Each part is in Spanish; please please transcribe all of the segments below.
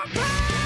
my pain!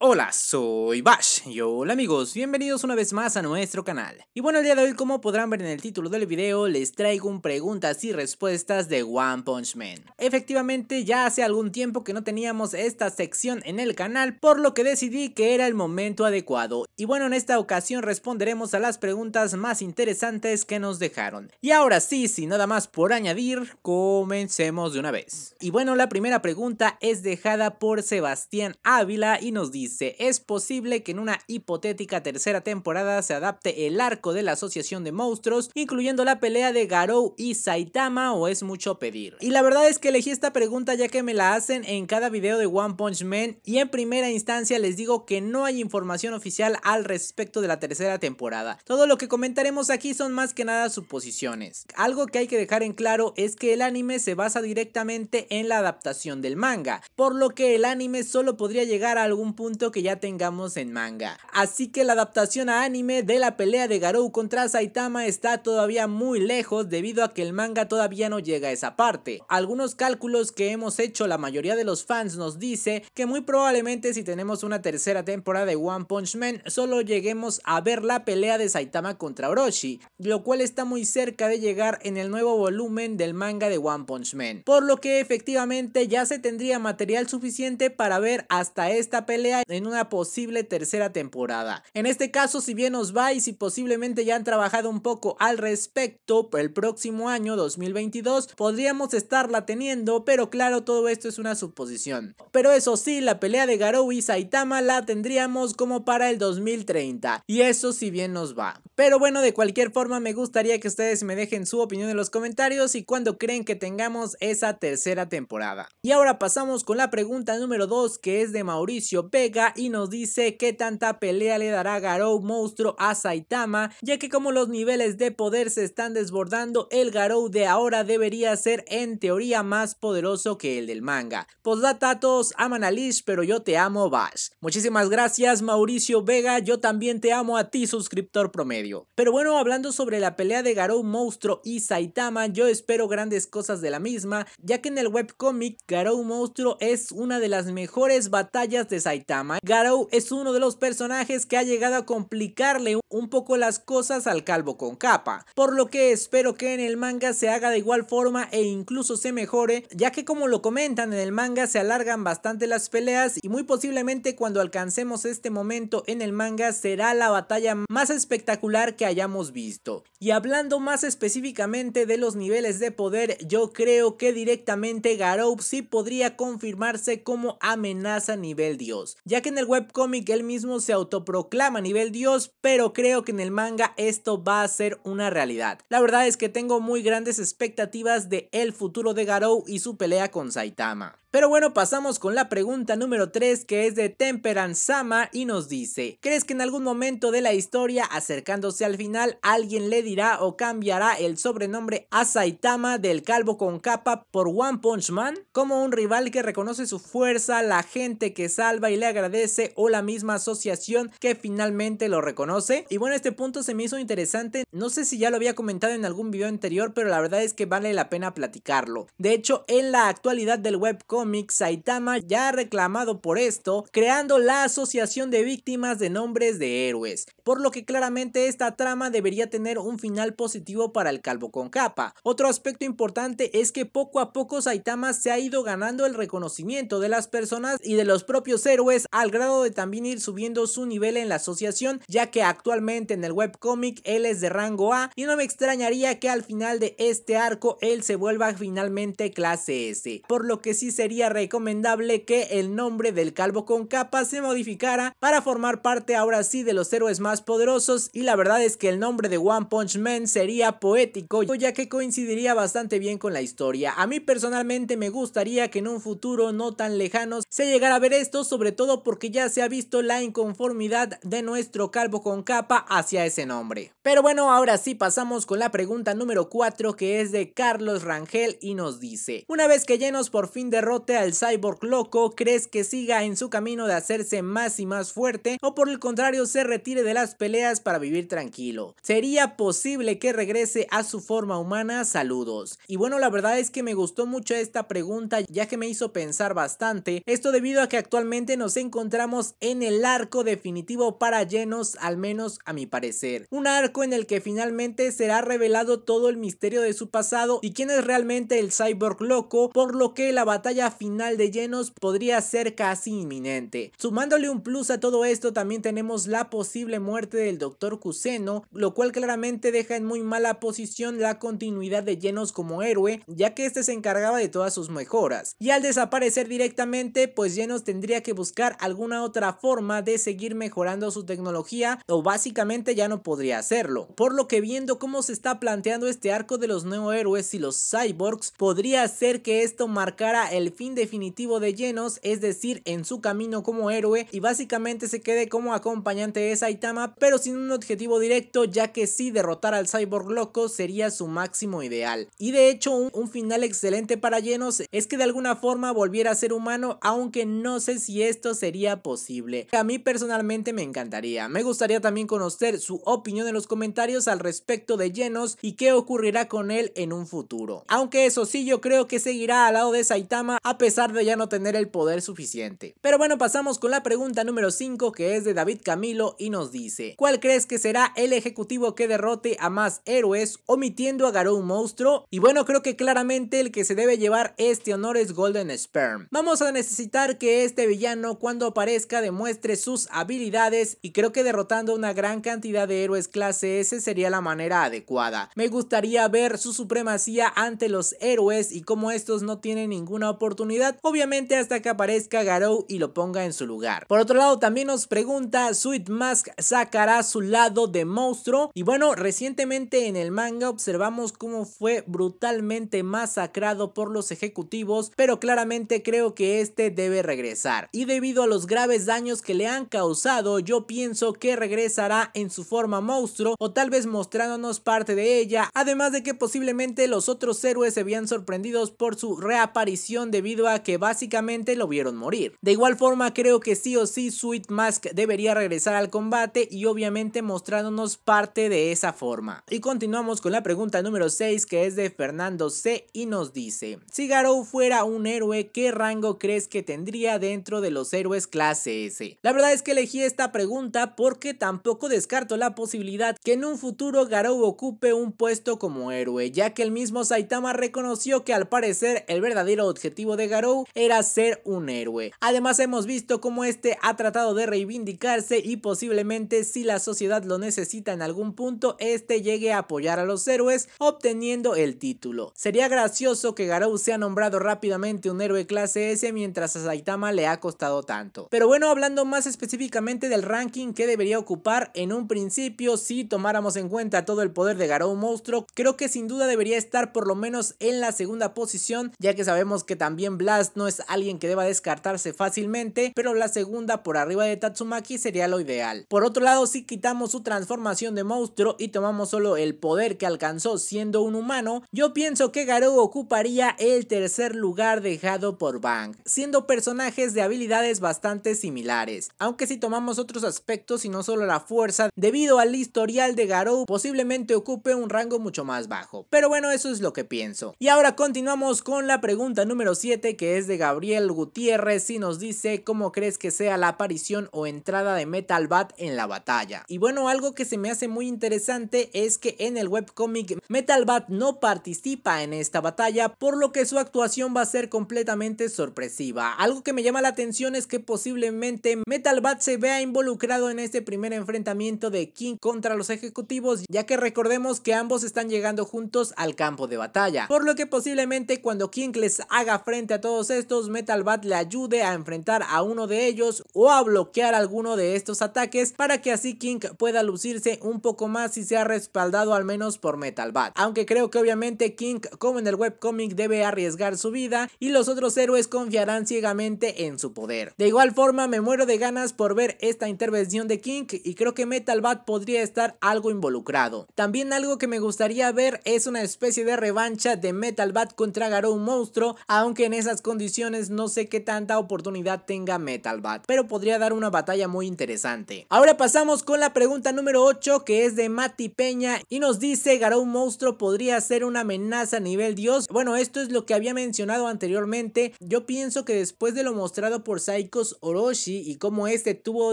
Hola, soy Bash y hola amigos, bienvenidos una vez más a nuestro canal. Y bueno, el día de hoy como podrán ver en el título del video, les traigo un preguntas y respuestas de One Punch Man. Efectivamente, ya hace algún tiempo que no teníamos esta sección en el canal, por lo que decidí que era el momento adecuado. Y bueno, en esta ocasión responderemos a las preguntas más interesantes que nos dejaron. Y ahora sí, sin nada más por añadir, comencemos de una vez. Y bueno, la primera pregunta es dejada por Sebastián Ávila y nos dice es posible que en una hipotética tercera temporada se adapte el arco de la Asociación de Monstruos, incluyendo la pelea de Garou y Saitama o es mucho pedir. Y la verdad es que elegí esta pregunta ya que me la hacen en cada video de One Punch Man y en primera instancia les digo que no hay información oficial al respecto de la tercera temporada. Todo lo que comentaremos aquí son más que nada suposiciones. Algo que hay que dejar en claro es que el anime se basa directamente en la adaptación del manga, por lo que el anime solo podría llegar a algún punto que ya tengamos en manga. Así que la adaptación a anime de la pelea de Garou contra Saitama está todavía muy lejos debido a que el manga todavía no llega a esa parte. Algunos cálculos que hemos hecho la mayoría de los fans nos dice que muy probablemente si tenemos una tercera temporada de One Punch Man solo lleguemos a ver la pelea de Saitama contra Orochi, lo cual está muy cerca de llegar en el nuevo volumen del manga de One Punch Man, por lo que efectivamente ya se tendría material suficiente para ver hasta esta pelea en una posible tercera temporada. En este caso, si bien nos va y si posiblemente ya han trabajado un poco al respecto, el próximo año 2022 podríamos estarla teniendo, pero claro, todo esto es una suposición. Pero eso sí, la pelea de Garou y Saitama la tendríamos como para el 2030, y eso si bien nos va. Pero bueno, de cualquier forma me gustaría que ustedes me dejen su opinión en los comentarios y cuando creen que tengamos esa tercera temporada. Y ahora pasamos con la pregunta número 2 que es de Mauricio Vega y nos dice qué tanta pelea le dará Garou monstruo a Saitama, ya que como los niveles de poder se están desbordando, el Garou de ahora debería ser en teoría más poderoso que el del manga. Posdata, todos aman a Lish, pero yo te amo, Bash. Muchísimas gracias Mauricio Vega, yo también te amo a ti, suscriptor promedio. Pero bueno, hablando sobre la pelea de Garou monstruo y Saitama, yo espero grandes cosas de la misma, ya que en el webcomic Garou monstruo es una de las mejores batallas de Saitama Garou es uno de los personajes que ha llegado a complicarle un poco las cosas al calvo con capa, por lo que espero que en el manga se haga de igual forma e incluso se mejore, ya que como lo comentan en el manga se alargan bastante las peleas y muy posiblemente cuando alcancemos este momento en el manga será la batalla más espectacular que hayamos visto. Y hablando más específicamente de los niveles de poder, yo creo que directamente Garou sí podría confirmarse como amenaza nivel dios, ya que en el webcómic él mismo se autoproclama nivel dios, pero creo que en el manga esto va a ser una realidad. La verdad es que tengo muy grandes expectativas de el futuro de Garou y su pelea con Saitama. Pero bueno, pasamos con la pregunta número 3 que es de Temperance Sama y nos dice, ¿crees que en algún momento de la historia acercándose al final alguien le dirá o cambiará el sobrenombre a Saitama del calvo con capa por One Punch Man? Como un rival que reconoce su fuerza, la gente que salva y le agradece o la misma asociación que finalmente lo reconoce. Y bueno, este punto se me hizo interesante. No sé si ya lo había comentado en algún video anterior, pero la verdad es que vale la pena platicarlo. De hecho, en la actualidad del webcomic, Saitama ya ha reclamado por esto, creando la Asociación de Víctimas de Nombres de Héroes. Por lo que claramente esta trama debería tener un final positivo para el calvo con capa. Otro aspecto importante es que poco a poco Saitama se ha ido ganando el reconocimiento de las personas y de los propios héroes al grado de también ir subiendo su nivel en la asociación, ya que actualmente en el webcomic él es de rango A y no me extrañaría que al final de este arco él se vuelva finalmente clase S, por lo que sí sería recomendable que el nombre del calvo con capa se modificara para formar parte ahora sí de los héroes más poderosos y la verdad es que el nombre de One Punch Man sería poético ya que coincidiría bastante bien con la historia. A mí personalmente me gustaría que en un futuro no tan lejano se llegara a ver esto sobre todo porque ya se ha visto la inconformidad de nuestro calvo con capa hacia ese nombre. Pero bueno, ahora sí pasamos con la pregunta número 4 que es de Carlos Rangel y nos dice, una vez que Llenos por fin derrote al cyborg loco, ¿crees que siga en su camino de hacerse más y más fuerte o por el contrario se retire de las peleas para vivir tranquilo? ¿Sería posible que regrese a su forma humana? Saludos. Y bueno, la verdad es que me gustó mucho esta pregunta ya que me hizo pensar bastante, esto debido a que actualmente nos encontramos encontramos en el arco definitivo para llenos, al menos a mi parecer. Un arco en el que finalmente será revelado todo el misterio de su pasado y quién es realmente el cyborg loco, por lo que la batalla final de llenos podría ser casi inminente. Sumándole un plus a todo esto también tenemos la posible muerte del Dr. Kuseno, lo cual claramente deja en muy mala posición la continuidad de llenos como héroe, ya que este se encargaba de todas sus mejoras. Y al desaparecer directamente, pues llenos tendría que buscar alguna otra forma de seguir mejorando su tecnología o básicamente ya no podría hacerlo. Por lo que viendo cómo se está planteando este arco de los nuevos héroes y los cyborgs, podría ser que esto marcara el fin definitivo de Genos, es decir, en su camino como héroe y básicamente se quede como acompañante de Saitama, pero sin un objetivo directo ya que si derrotar al cyborg loco sería su máximo ideal. Y de hecho un, un final excelente para Genos es que de alguna forma volviera a ser humano, aunque no sé si esto se sería posible. A mí personalmente me encantaría. Me gustaría también conocer su opinión en los comentarios al respecto de Llenos y qué ocurrirá con él en un futuro. Aunque eso sí, yo creo que seguirá al lado de Saitama a pesar de ya no tener el poder suficiente. Pero bueno, pasamos con la pregunta número 5 que es de David Camilo y nos dice, ¿cuál crees que será el ejecutivo que derrote a más héroes omitiendo a Garou Monstruo? Y bueno, creo que claramente el que se debe llevar este honor es Golden Sperm. Vamos a necesitar que este villano cuando aparezca demuestre sus habilidades y creo que derrotando una gran cantidad de héroes clase S sería la manera adecuada. Me gustaría ver su supremacía ante los héroes y como estos no tienen ninguna oportunidad, obviamente hasta que aparezca Garou y lo ponga en su lugar. Por otro lado también nos pregunta, Sweet Mask sacará su lado de monstruo y bueno, recientemente en el manga observamos cómo fue brutalmente masacrado por los ejecutivos, pero claramente creo que este debe regresar y debido a los graves daños que le han causado, yo pienso que regresará en su forma monstruo o tal vez mostrándonos parte de ella, además de que posiblemente los otros héroes se vean sorprendidos por su reaparición debido a que básicamente lo vieron morir. De igual forma creo que sí o sí Sweet Mask debería regresar al combate y obviamente mostrándonos parte de esa forma. Y continuamos con la pregunta número 6 que es de Fernando C y nos dice, si Garou fuera un héroe, ¿qué rango crees que tendría dentro de los héroes clase S? La verdad es que elegí esta pregunta porque tampoco descarto la posibilidad que en un futuro Garou ocupe un puesto como héroe, ya que el mismo Saitama reconoció que al parecer el verdadero objetivo de Garou era ser un héroe. Además hemos visto cómo este ha tratado de reivindicarse y posiblemente si la sociedad lo necesita en algún punto, este llegue a apoyar a los héroes obteniendo el título. Sería gracioso que Garou sea nombrado rápidamente un héroe clase S mientras a Saitama le ha costado tanto. Pero bueno, hablando más específicamente del ranking que debería ocupar en un principio si tomáramos en cuenta todo el poder de Garou Monstruo, creo que sin duda debería estar por lo menos en la segunda posición, ya que sabemos que también Blast no es alguien que deba descartarse fácilmente, pero la segunda por arriba de Tatsumaki sería lo ideal. Por otro lado, si quitamos su transformación de monstruo y tomamos solo el poder que alcanzó siendo un humano, yo pienso que Garou ocuparía el tercer lugar dejado por Bang, siendo personajes de habilidades bastante bastante similares, aunque si tomamos otros aspectos y no solo la fuerza, debido al historial de Garou posiblemente ocupe un rango mucho más bajo. Pero bueno, eso es lo que pienso. Y ahora continuamos con la pregunta número 7 que es de Gabriel Gutiérrez y nos dice cómo crees que sea la aparición o entrada de Metal Bat en la batalla. Y bueno, algo que se me hace muy interesante es que en el webcomic Metal Bat no participa en esta batalla, por lo que su actuación va a ser completamente sorpresiva. Algo que me llama la atención es que posiblemente Metal Bat se vea involucrado en este primer enfrentamiento de King contra los ejecutivos, ya que recordemos que ambos están llegando juntos al campo de batalla. Por lo que posiblemente cuando King les haga frente a todos estos, Metal Bat le ayude a enfrentar a uno de ellos o a bloquear alguno de estos ataques para que así King pueda lucirse un poco más y sea respaldado al menos por Metal Bat. Aunque creo que obviamente King, como en el webcomic, debe arriesgar su vida y los otros héroes confiarán ciegamente en su poder igual forma, me muero de ganas por ver esta intervención de King y creo que Metal Bat podría estar algo involucrado. También algo que me gustaría ver es una especie de revancha de Metal Bat contra Garou Monstruo, aunque en esas condiciones no sé qué tanta oportunidad tenga Metal Bat, pero podría dar una batalla muy interesante. Ahora pasamos con la pregunta número 8 que es de Mati Peña y nos dice Garou Monstruo podría ser una amenaza a nivel dios. Bueno, esto es lo que había mencionado anteriormente. Yo pienso que después de lo mostrado por Psycho Orochi y como este tuvo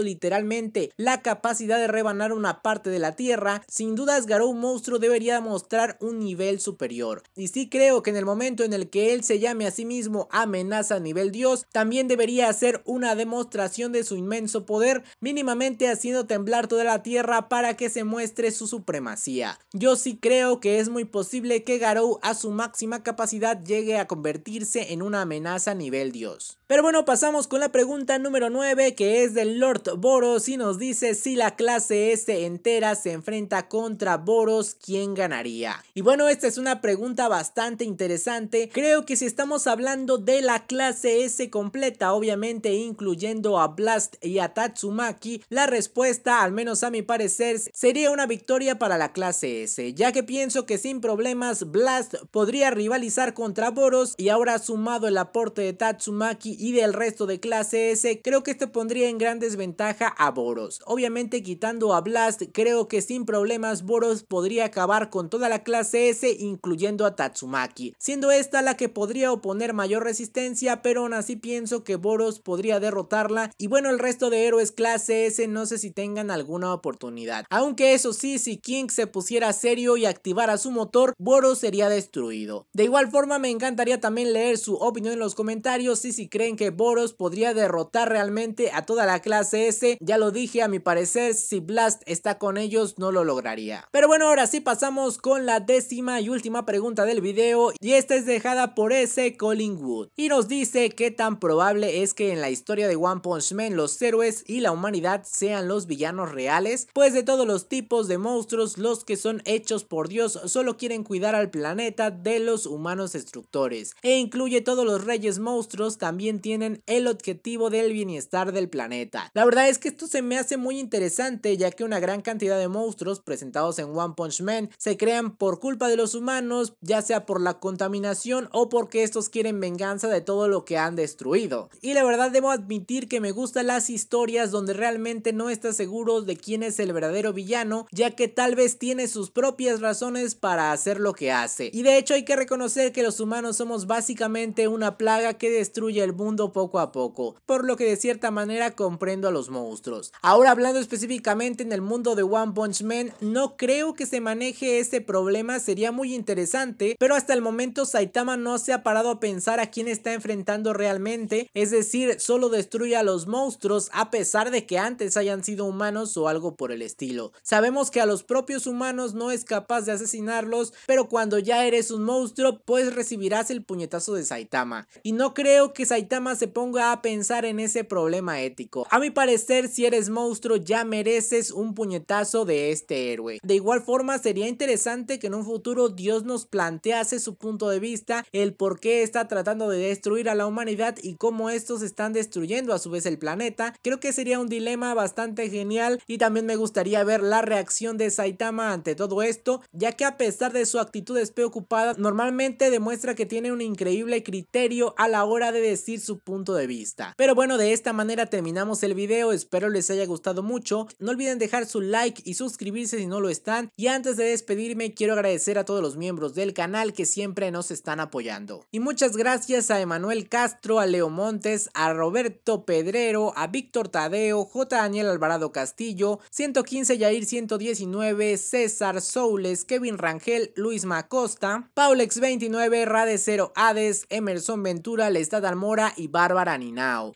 literalmente la capacidad de rebanar una parte de la tierra, sin dudas Garou Monstruo debería mostrar un nivel superior. Y sí creo que en el momento en el que él se llame a sí mismo amenaza a nivel dios, también debería hacer una demostración de su inmenso poder, mínimamente haciendo temblar toda la tierra para que se muestre su supremacía. Yo sí creo que es muy posible que Garou a su máxima capacidad llegue a convertirse en una amenaza a nivel dios. Pero bueno, pasamos con la pregunta pregunta número 9 que es del Lord Boros y nos dice si la clase S este entera se enfrenta contra Boros, ¿quién ganaría? Y bueno, esta es una pregunta bastante interesante. Creo que si estamos hablando de la clase S completa, obviamente incluyendo a Blast y a Tatsumaki, la respuesta, al menos a mi parecer, sería una victoria para la clase S, ya que pienso que sin problemas Blast podría rivalizar contra Boros y ahora sumado el aporte de Tatsumaki y del resto de clases creo que esto pondría en gran desventaja a Boros. Obviamente quitando a Blast, creo que sin problemas Boros podría acabar con toda la clase S, incluyendo a Tatsumaki, siendo esta la que podría oponer mayor resistencia, pero aún así pienso que Boros podría derrotarla y bueno, el resto de héroes clase S no sé si tengan alguna oportunidad. Aunque eso sí, si King se pusiera serio y activara su motor, Boros sería destruido. De igual forma, me encantaría también leer su opinión en los comentarios y si creen que Boros podría derrotar derrotar realmente a toda la clase S. Ya lo dije, a mi parecer, si Blast está con ellos no lo lograría. Pero bueno, ahora sí pasamos con la décima y última pregunta del video y esta es dejada por ese Collingwood y nos dice qué tan probable es que en la historia de One Punch Man los héroes y la humanidad sean los villanos reales, pues de todos los tipos de monstruos los que son hechos por Dios solo quieren cuidar al planeta de los humanos destructores e incluye todos los reyes monstruos también tienen el objetivo del bienestar del planeta. La verdad es que esto se me hace muy interesante ya que una gran cantidad de monstruos presentados en One Punch Man se crean por culpa de los humanos, ya sea por la contaminación o porque estos quieren venganza de todo lo que han destruido. Y la verdad debo admitir que me gustan las historias donde realmente no estás seguro de quién es el verdadero villano, ya que tal vez tiene sus propias razones para hacer lo que hace. Y de hecho hay que reconocer que los humanos somos básicamente una plaga que destruye el mundo poco a poco por lo que de cierta manera comprendo a los monstruos. Ahora hablando específicamente en el mundo de One Punch Man, no creo que se maneje ese problema, sería muy interesante, pero hasta el momento Saitama no se ha parado a pensar a quién está enfrentando realmente, es decir, solo destruye a los monstruos a pesar de que antes hayan sido humanos o algo por el estilo. Sabemos que a los propios humanos no es capaz de asesinarlos, pero cuando ya eres un monstruo, pues recibirás el puñetazo de Saitama. Y no creo que Saitama se ponga a pensar en ese problema ético. A mi parecer, si eres monstruo, ya mereces un puñetazo de este héroe. De igual forma, sería interesante que en un futuro Dios nos plantease su punto de vista, el por qué está tratando de destruir a la humanidad y cómo estos están destruyendo a su vez el planeta. Creo que sería un dilema bastante genial y también me gustaría ver la reacción de Saitama ante todo esto, ya que a pesar de su actitud despreocupada normalmente demuestra que tiene un increíble criterio a la hora de decir su punto de vista. Pero bueno, de esta manera terminamos el video, espero les haya gustado mucho. No olviden dejar su like y suscribirse si no lo están. Y antes de despedirme, quiero agradecer a todos los miembros del canal que siempre nos están apoyando. Y muchas gracias a Emanuel Castro, a Leo Montes, a Roberto Pedrero, a Víctor Tadeo, J. Daniel Alvarado Castillo, 115 Yair 119, César Soules, Kevin Rangel, Luis Macosta, Paulex 29, Rade 0 Hades, Emerson Ventura, Lestad Almora y Bárbara Ninao.